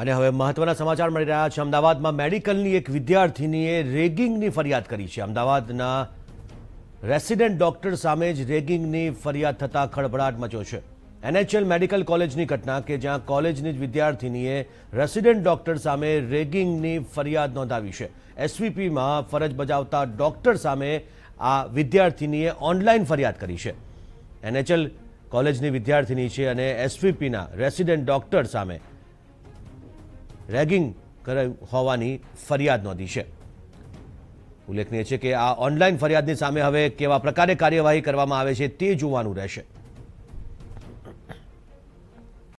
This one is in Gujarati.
અને હવે મહત્વના સમાચાર મળી રહ્યા છે અમદાવાદમાં મેડિકલની એક વિદ્યાર્થીનીએ રેગિંગની ફરિયાદ કરી છે અમદાવાદના રેસિડેન્ટ ડોક્ટર સામે જ રેગિંગની ફરિયાદ થતાં ખળભળાટ મચ્યો છે એનએચએલ મેડિકલ કોલેજની ઘટના કે જ્યાં કોલેજની જ વિદ્યાર્થીનીએ રેસિડેન્ટ ડોક્ટર સામે રેગિંગની ફરિયાદ નોંધાવી છે એસવીપીમાં ફરજ બજાવતા ડોક્ટર સામે આ વિદ્યાર્થીનીએ ઓનલાઈન ફરિયાદ કરી છે એનએચએલ કોલેજની વિદ્યાર્થીની છે અને એસવીપીના રેસિડેન્ટ ડોક્ટર સામે રેગિંગ કરાયું હોવાની ફરિયાદ નોંધી છે ઉલ્લેખનીય છે કે આ ઓનલાઈન ફરિયાદની સામે હવે કેવા પ્રકારે કાર્યવાહી કરવામાં આવે છે તે જોવાનું રહેશે